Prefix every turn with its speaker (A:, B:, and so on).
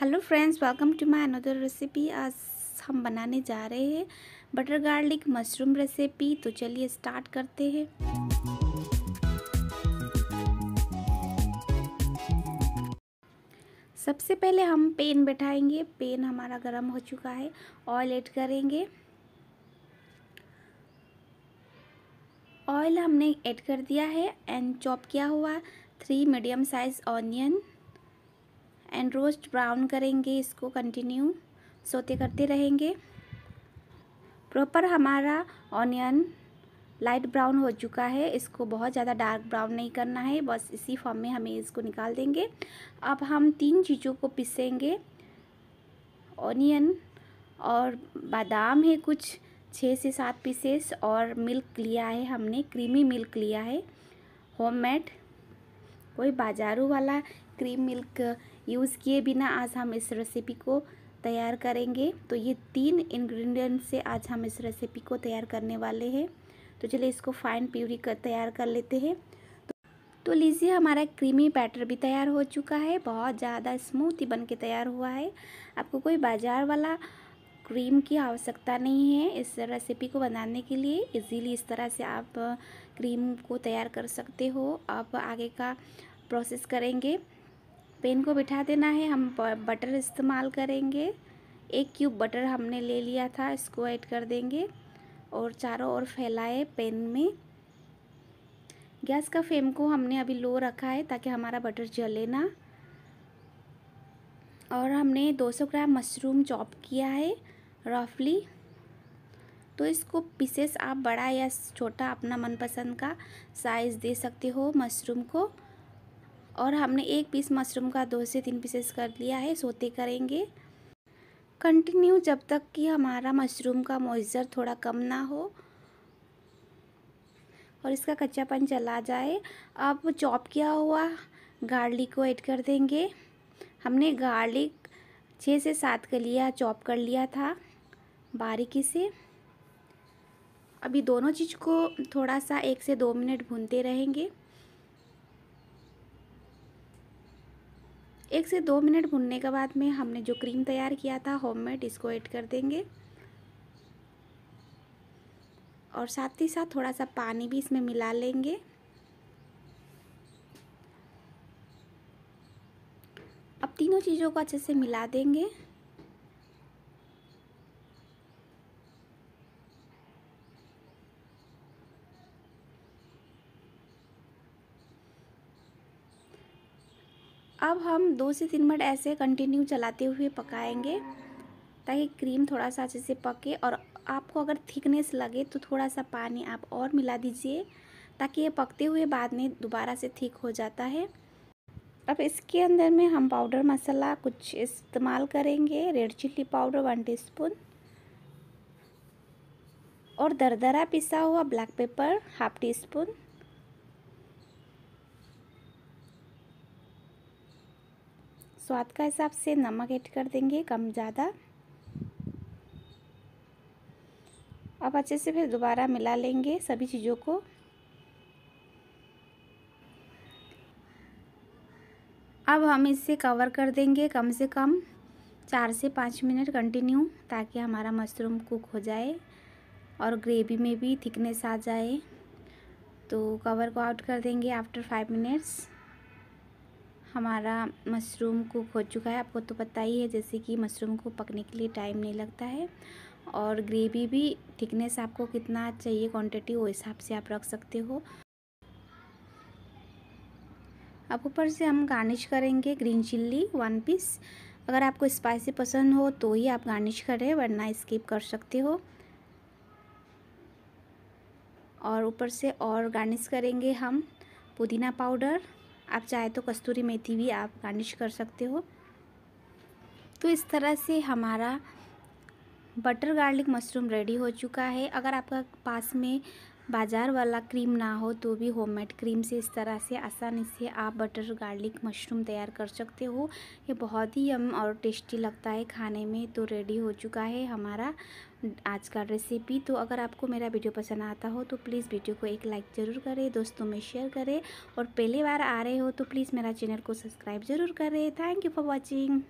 A: hello friends welcome to my another recipe आज हम बनाने जा रहे हैं बटर गार्लिक मशरूम रेसिपी तो चलिए स्टार्ट करते हैं सबसे पहले हम पेन बैठाएंगे पेन हमारा गर्म हो चुका है ऑयल ऐड करेंगे ऑयल हमने ऐड कर दिया है एंड चॉप किया हुआ three medium size onion and roast brown करेंगे इसको कंटिन्यू सोते करते रहेंगे प्रॉपर हमारा ऑनियन लाइट ब्राउन हो चुका है इसको बहुत ज़्यादा डार्क ब्राउन नहीं करना है बस इसी फॉर्म में हमें इसको निकाल देंगे अब हम तीन चीज़ों को पीसेंगे ऑनियन और बादाम है कुछ छः से सात पीसेस और मिल्क लिया है हमने क्रीमी मिल्क लिया है होममेड कोई बाज़ारों वाला क्रीम मिल्क यूज़ किए बिना आज हम इस रेसिपी को तैयार करेंगे तो ये तीन इंग्रेडिएंट से आज हम इस रेसिपी को तैयार करने वाले हैं तो चलिए इसको फाइन प्यूरी कर तैयार कर लेते हैं तो, तो लीजिए हमारा क्रीमी बैटर भी तैयार हो चुका है बहुत ज़्यादा स्मूथ ही बन के तैयार हुआ है आपको कोई बाज़ार वाला क्रीम की आवश्यकता नहीं है इस रेसिपी को बनाने के लिए इजीली इस तरह से आप क्रीम को तैयार कर सकते हो आप आगे का प्रोसेस करेंगे पेन को बिठा देना है हम बटर इस्तेमाल करेंगे एक क्यूब बटर हमने ले लिया था इसको ऐड कर देंगे और चारों ओर फैलाए पेन में गैस का फ्लेम को हमने अभी लो रखा है ताकि हमारा बटर जले ना और हमने 200 ग्राम मशरूम चॉप किया है रफली तो इसको पीसेस आप बड़ा या छोटा अपना मनपसंद का साइज़ दे सकते हो मशरूम को और हमने एक पीस मशरूम का दो से तीन पीसेस कर लिया है सोते करेंगे कंटिन्यू जब तक कि हमारा मशरूम का मॉइस्चर थोड़ा कम ना हो और इसका कच्चापन चला जाए अब चॉप किया हुआ गार्लिक को ऐड कर देंगे हमने गार्लिक छः से सात का चॉप कर लिया था बारीकी से अभी दोनों चीज़ को थोड़ा सा एक से दो मिनट भूनते रहेंगे एक से दो मिनट भुनने के बाद में हमने जो क्रीम तैयार किया था होममेड इसको ऐड कर देंगे और साथ ही साथ थोड़ा सा पानी भी इसमें मिला लेंगे अब तीनों चीज़ों को अच्छे से मिला देंगे अब हम दो से तीन मिनट ऐसे कंटिन्यू चलाते हुए पकाएंगे ताकि क्रीम थोड़ा सा अच्छे से पके और आपको अगर थिकनेस लगे तो थोड़ा सा पानी आप और मिला दीजिए ताकि ये पकते हुए बाद में दोबारा से ठीक हो जाता है अब इसके अंदर में हम पाउडर मसाला कुछ इस्तेमाल करेंगे red chilli powder one teaspoon और दरदरा पिसा हुआ black pepper half teaspoon स्वाद का हिसाब से नमक ऐड कर देंगे कम ज़्यादा अब अच्छे से फिर दोबारा मिला लेंगे सभी चीज़ों को अब हम इसे कवर कर देंगे कम से कम चार से पाँच मिनट कंटिन्यू ताकि हमारा मशरूम कुक हो जाए और ग्रेवी में भी थिकनेस आ जाए तो कवर को आउट कर देंगे आफ्टर फाइव मिनट्स हमारा मशरूम कुक हो चुका है आपको तो पता ही है जैसे कि मशरूम को पकने के लिए टाइम नहीं लगता है और ग्रेवी भी थिकनेस आपको कितना चाहिए क्वांटिटी वो हिसाब से आप रख सकते हो अब ऊपर से हम गार्निश करेंगे ग्रीन चिल्ली वन पीस अगर आपको स्पाइसी पसंद हो तो ही आप गार्निश करें वरना स्किप कर सकते हो और ऊपर से और गार्निश करेंगे हम पुदीना पाउडर आप चाहे तो कस्तूरी मेथी भी आप गार्निश कर सकते हो तो इस तरह से हमारा बटर गार्लिक मशरूम रेडी हो चुका है अगर आपका पास में बाज़ार वाला क्रीम ना हो तो भी होममेड क्रीम से इस तरह से आसानी से आप बटर गार्लिक मशरूम तैयार कर सकते हो ये बहुत ही यम और टेस्टी लगता है खाने में तो रेडी हो चुका है हमारा आज का रेसिपी तो अगर आपको मेरा वीडियो पसंद आता हो तो प्लीज़ वीडियो को एक लाइक ज़रूर करें दोस्तों में शेयर करें और पहली बार आ रहे हो तो प्लीज़ मेरा चैनल को सब्सक्राइब ज़रूर करें थैंक यू फॉर वॉचिंग